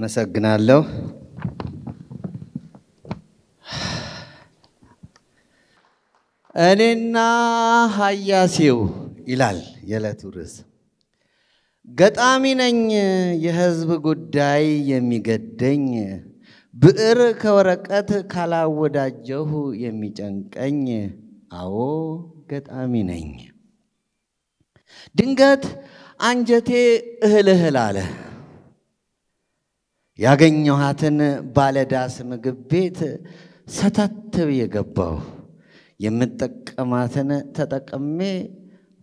አመሰግናለሁ። እኔና ሀያሲው ይላል የዕለቱ ርዕስ። ገጣሚ ነኝ የህዝብ ጉዳይ የሚገደኝ ብዕር ከወረቀት ካላወዳጀሁ የሚጨንቀኝ አዎ ገጣሚ ነኝ። ድንገት አንጀቴ እህል እህል አለ። ያገኘኋትን ባለዳስ ምግብ ቤት ሰታትብ የገባው የምጠቀማትን ተጠቅሜ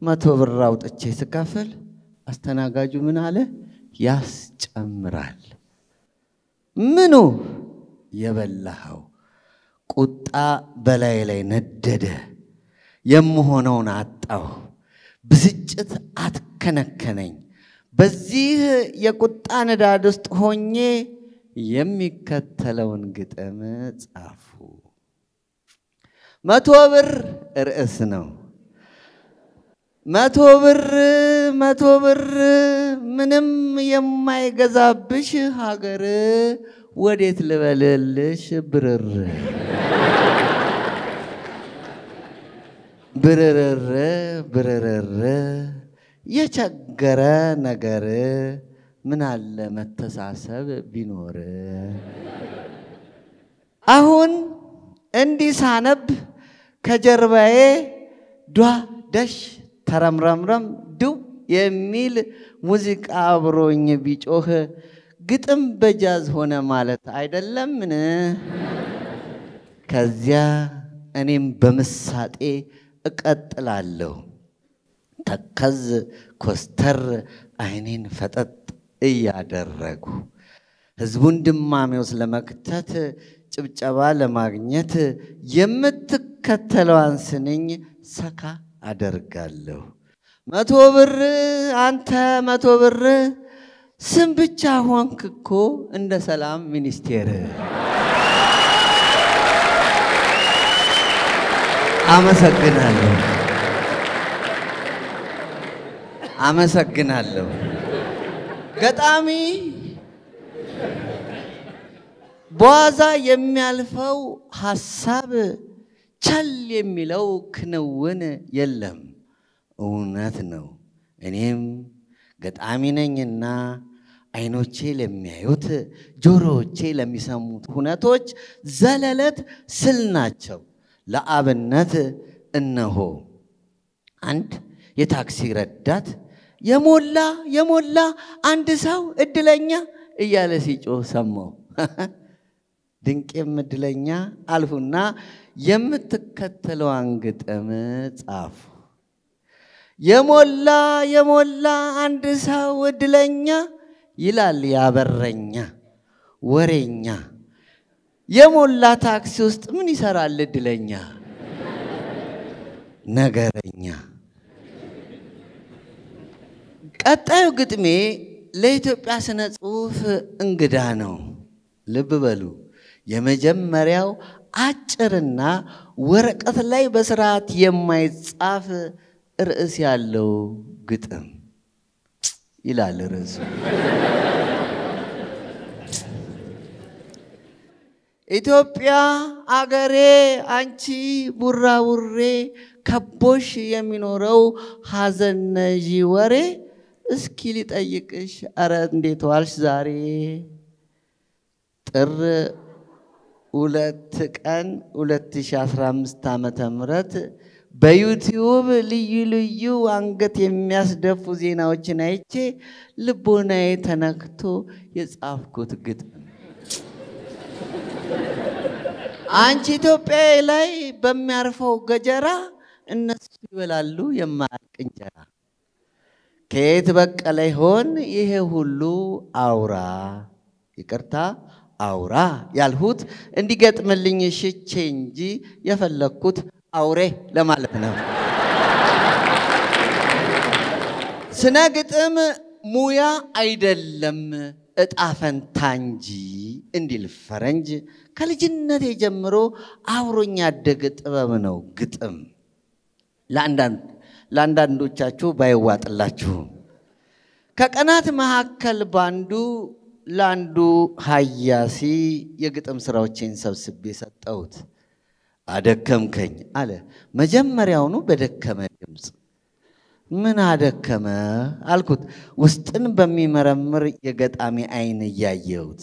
መቶ ብር አውጥቼ ስካፈል አስተናጋጁ ምን አለ? ያስጨምራል። ምኑ የበላኸው? ቁጣ በላይ ላይ ነደደ። የምሆነውን አጣሁ። ብስጭት አትከነከነኝ። በዚህ የቁጣ ንዳድ ውስጥ ሆኜ የሚከተለውን ግጥም ጻፉ። መቶ ብር ርዕስ ነው። መቶ ብር መቶ ብር ምንም የማይገዛብሽ ሀገር ወዴት ልበልልሽ ብርር ብርርር ብርርር የቸገረ ነገር ምን አለ መተሳሰብ ቢኖር። አሁን እንዲህ ሳነብ ከጀርባዬ ዷ ደሽ ተረምረምረም ድው የሚል ሙዚቃ አብሮኝ ቢጮህ ግጥም በጃዝ ሆነ ማለት አይደለምን? ከዚያ እኔም በምሳጤ እቀጥላለሁ። ተከዝ ኮስተር አይኔን ፈጠጥ እያደረጉ ህዝቡን ድማሜ ለመክተት ጭብጨባ ለማግኘት የምትከተለዋን ስንኝ ሰካ አደርጋለሁ። መቶ ብር አንተ መቶ ብር ስም ብቻ ሆንክ እኮ እንደ ሰላም ሚኒስቴር። አመሰግናለሁ። አመሰግናለሁ። ገጣሚ በዋዛ የሚያልፈው ሀሳብ ቸል የሚለው ክንውን የለም። እውነት ነው። እኔም ገጣሚ ነኝና አይኖቼ ለሚያዩት ጆሮዎቼ ለሚሰሙት ሁነቶች ዘለለት ስል ናቸው። ለአብነት እነሆ አንድ የታክሲ ረዳት የሞላ የሞላ አንድ ሰው እድለኛ እያለ ሲጮህ ሰማው። ድንቄም እድለኛ አልሁና የምትከተለዋን ግጥም ጻፉ። የሞላ የሞላ አንድ ሰው እድለኛ ይላል ያበረኛ ወሬኛ። የሞላ ታክሲ ውስጥ ምን ይሰራል እድለኛ ነገረኛ ቀጣዩ ግጥሜ ለኢትዮጵያ ስነ ጽሁፍ እንግዳ ነው። ልብ በሉ። የመጀመሪያው አጭርና ወረቀት ላይ በስርዓት የማይጻፍ ርዕስ ያለው ግጥም ይላል ርዕሱ። ኢትዮጵያ አገሬ አንቺ ቡራቡሬ ከቦሽ የሚኖረው ሀዘን ነዢ ወሬ እስኪ ሊጠይቅሽ፣ አረ እንዴት ዋልሽ ዛሬ ጥር ሁለት ቀን 2015 ዓመተ ምህረት በዩቲዩብ ልዩ ልዩ አንገት የሚያስደፉ ዜናዎችን አይቼ ልቦናዬ ተነክቶ የጻፍኩት ግጥም አንቺ ኢትዮጵያ ላይ በሚያርፈው ገጀራ እነሱ ይበላሉ የማያልቅ እንጀራ ከየት በቀለ ይሆን ይሄ ሁሉ አውራ ይቅርታ አውራ ያልሁት እንዲገጥምልኝ ሽቼ እንጂ የፈለግኩት አውሬ ለማለት ነው። ስነ ግጥም ሙያ አይደለም እጣ ፈንታ እንጂ እንዲል ፈረንጅ ከልጅነቴ ጀምሮ አብሮኝ ያደገ ጥበብ ነው ግጥም ለአንዳንድ ለአንዳንዶቻችሁ ባይዋጥላችሁም ከቀናት መካከል ባንዱ ለአንዱ ሀያሲ የግጥም ስራዎችን ሰብስቤ ሰጠሁት። አደከምከኝ አለ። መጀመሪያውኑ በደከመ ድምፅ ምን አደከመ አልኩት፣ ውስጥን በሚመረምር የገጣሚ አይን እያየሁት።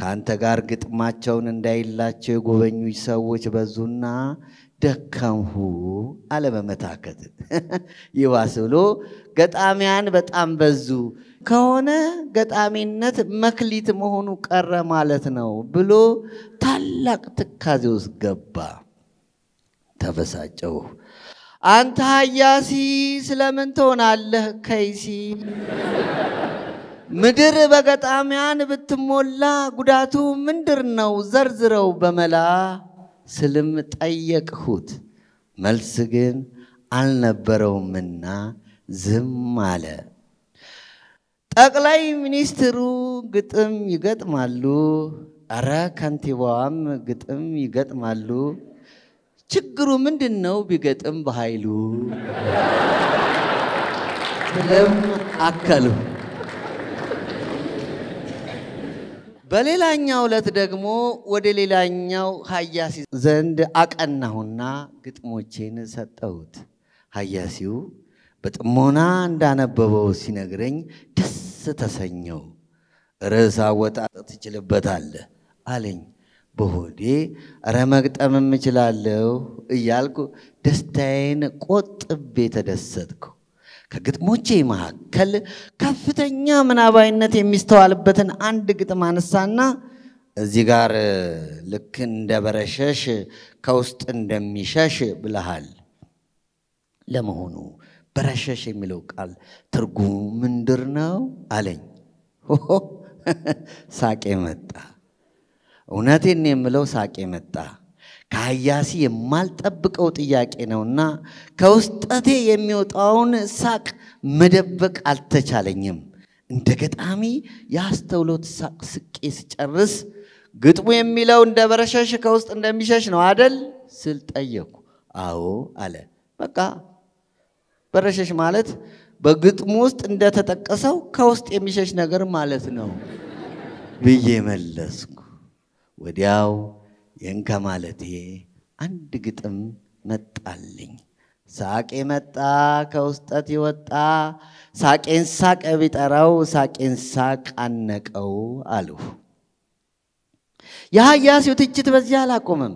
ከአንተ ጋር ግጥማቸውን እንዳይላቸው የጎበኙ ሰዎች በዙና ደከምሁ አለመመታከት ይባስ ብሎ ገጣሚያን በጣም በዙ ከሆነ ገጣሚነት መክሊት መሆኑ ቀረ ማለት ነው ብሎ ታላቅ ትካዜ ውስጥ ገባ። ተበሳጨው። አንተ ሀያሲ ስለምን ትሆናለህ ከይሲ? ምድር በገጣሚያን ብትሞላ ጉዳቱ ምንድር ነው? ዘርዝረው በመላ ስልም ጠየቅሁት፣ መልስ ግን አልነበረውምና ዝም አለ። ጠቅላይ ሚኒስትሩ ግጥም ይገጥማሉ፣ እረ ከንቲባዋም ግጥም ይገጥማሉ። ችግሩ ምንድን ነው? ቢገጥም በኃይሉ ስልም አከልሁ። በሌላኛው ዕለት ደግሞ ወደ ሌላኛው ሀያሲ ዘንድ አቀናሁና ግጥሞቼን ሰጠሁት። ሀያሲው በጥሞና እንዳነበበው ሲነግረኝ ደስ ተሰኘው። ርዕስ አወጣጥ ትችልበታለህ አለኝ። በሆዴ እረ መግጠምም እችላለሁ እያልኩ ደስታዬን ቆጥቤ ተደሰትኩ። ከግጥሞቼ መካከል ከፍተኛ ምናባዊነት የሚስተዋልበትን አንድ ግጥም አነሳና እዚህ ጋር ልክ እንደ በረሸሽ ከውስጥ እንደሚሸሽ ብለሃል። ለመሆኑ በረሸሽ የሚለው ቃል ትርጉሙ ምንድር ነው አለኝ። ሳቄ መጣ። እውነቴን የምለው ሳቄ መጣ። ከሀያሲ የማልጠብቀው ጥያቄ ነውና ከውስጠቴ የሚወጣውን ሳቅ መደበቅ አልተቻለኝም። እንደ ገጣሚ የአስተውሎት ሳቅ ስቄ ስጨርስ ግጥሙ የሚለው እንደ በረሸሽ ከውስጥ እንደሚሸሽ ነው አደል ስል ጠየቅኩ። አዎ አለ። በቃ በረሸሽ ማለት በግጥሙ ውስጥ እንደተጠቀሰው ከውስጥ የሚሸሽ ነገር ማለት ነው ብዬ መለስኩ። ወዲያው የእንከ ከማለቴ አንድ ግጥም መጣልኝ። ሳቄ መጣ ከውስጠት ይወጣ ሳቄን ሳቀ ቢጠራው ሳቄን ሳቅ አነቀው አልሁ። የሀያሲው ትችት በዚያ አላቆመም።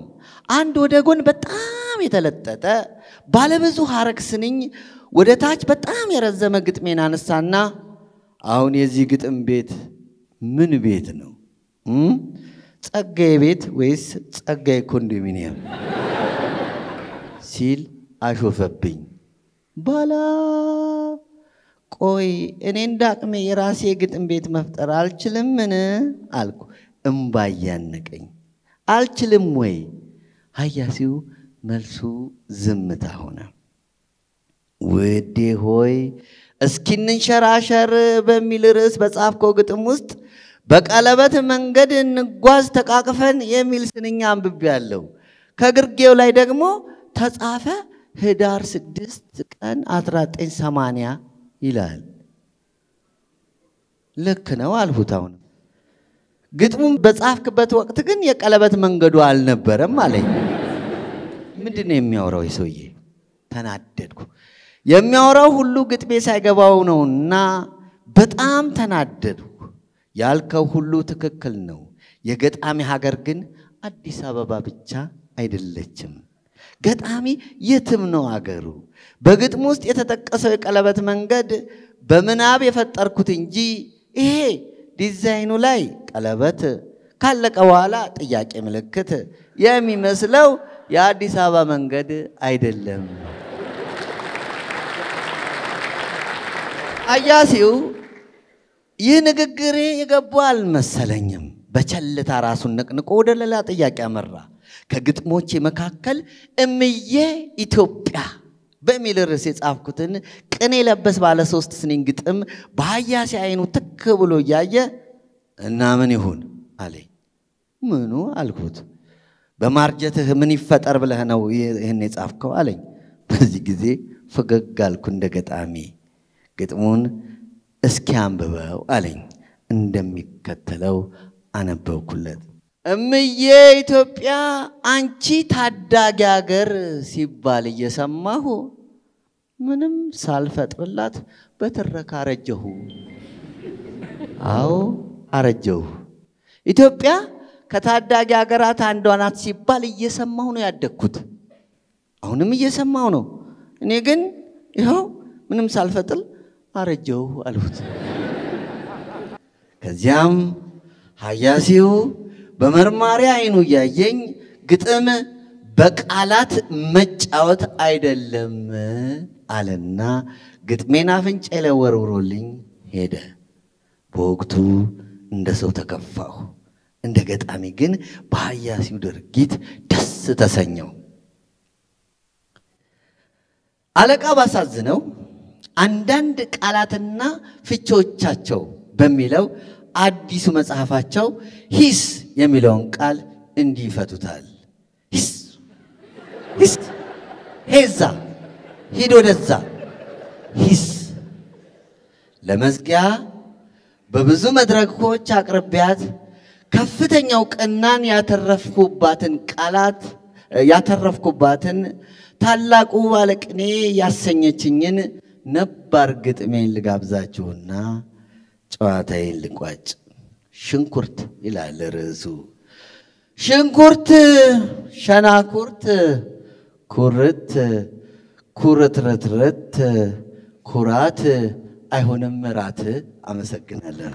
አንድ ወደ ጎን በጣም የተለጠጠ ባለብዙ ሐረግ ስንኝ ወደ ታች በጣም የረዘመ ግጥሜን አነሳና አሁን የዚህ ግጥም ቤት ምን ቤት ነው? ጸጋዬ ቤት ወይስ ጸጋዬ ኮንዶሚኒየም ሲል አሾፈብኝ። ባላ ቆይ እኔ እንደ አቅሜ የራሴ ግጥም ቤት መፍጠር አልችልምን አልኩ። እምባ እያነቀኝ አልችልም ወይ? ሀያሲው መልሱ ዝምታ ሆነ። ውዴ ሆይ እስኪንንሸራሸር በሚል ርዕስ በጻፍከው ግጥም ውስጥ በቀለበት መንገድ እንጓዝ ተቃቅፈን የሚል ስንኛ አንብቤያለሁ። ከግርጌው ላይ ደግሞ ተጻፈ ህዳር ስድስት ቀን 1980 ይላል። ልክ ነው አልሁት። አሁን ግጥሙን በጻፍክበት ወቅት ግን የቀለበት መንገዱ አልነበረም አለኝ። ምንድን ነው የሚያወራው የሰውዬ? ተናደድኩ። የሚያወራው ሁሉ ግጥሜ ሳይገባው ነውና በጣም ተናደድኩ። ያልከው ሁሉ ትክክል ነው። የገጣሚ ሀገር ግን አዲስ አበባ ብቻ አይደለችም። ገጣሚ የትም ነው አገሩ። በግጥም ውስጥ የተጠቀሰው የቀለበት መንገድ በምናብ የፈጠርኩት እንጂ ይሄ ዲዛይኑ ላይ ቀለበት ካለቀ በኋላ ጥያቄ ምልክት የሚመስለው የአዲስ አበባ መንገድ አይደለም። አያሲው ይህ ንግግሬ የገቡ አልመሰለኝም። በቸልታ ራሱን ነቅንቆ ወደ ሌላ ጥያቄ አመራ። ከግጥሞቼ መካከል እምዬ ኢትዮጵያ በሚል ርዕስ የጻፍኩትን ቅኔ ለበስ ባለ ሶስት ስኒን ግጥም በሀያሲ አይኑ ትክ ብሎ እያየ እና ምን ይሁን አለኝ። ምኑ አልኩት። በማርጀትህ ምን ይፈጠር ብለህ ነው ይህን የጻፍከው አለኝ። በዚህ ጊዜ ፈገግ አልኩ እንደ ገጣሚ ግጥሙን እስኪ አንብበው አለኝ። እንደሚከተለው አነበብኩለት። እምዬ ኢትዮጵያ አንቺ ታዳጊ ሀገር ሲባል እየሰማሁ ምንም ሳልፈጥርላት በትረካ አረጀሁ። አዎ አረጀሁ። ኢትዮጵያ ከታዳጊ ሀገራት አንዷ ናት ሲባል እየሰማሁ ነው ያደግኩት። አሁንም እየሰማሁ ነው። እኔ ግን ይኸው ምንም ሳልፈጥል አረጀው አሉት። ከዚያም ሀያሲው በመርማሪ አይኑ እያየኝ ግጥም በቃላት መጫወት አይደለም አለና ግጥሜን አፍንጬ ላይ ወርውሮልኝ ሄደ። በወቅቱ እንደ ሰው ተከፋሁ። እንደ ገጣሚ ግን በሀያሲው ድርጊት ደስ ተሰኘው። አለቃ ባሳዝነው አንዳንድ ቃላትና ፍቾቻቸው በሚለው አዲሱ መጽሐፋቸው ሂስ የሚለውን ቃል እንዲህ ይፈቱታል። ሂስ ሂስ፣ ሄዛ፣ ሂድ ወደዛ፣ ሂስ። ለመዝጊያ በብዙ መድረኮች አቅርቢያት ከፍተኛው ቅናን ያተረፍኩባትን ቃላት ያተረፍኩባትን ታላቁ ባለቅኔ ያሰኘችኝን ነባር ግጥሜን ልጋብዛችሁና ጨዋታዬን ልቋጭ። ሽንኩርት ይላል ርዕሱ። ሽንኩርት ሸናኩርት ኩርት ኩርትርትርት ኩራት አይሆንም ምራት። አመሰግናለን።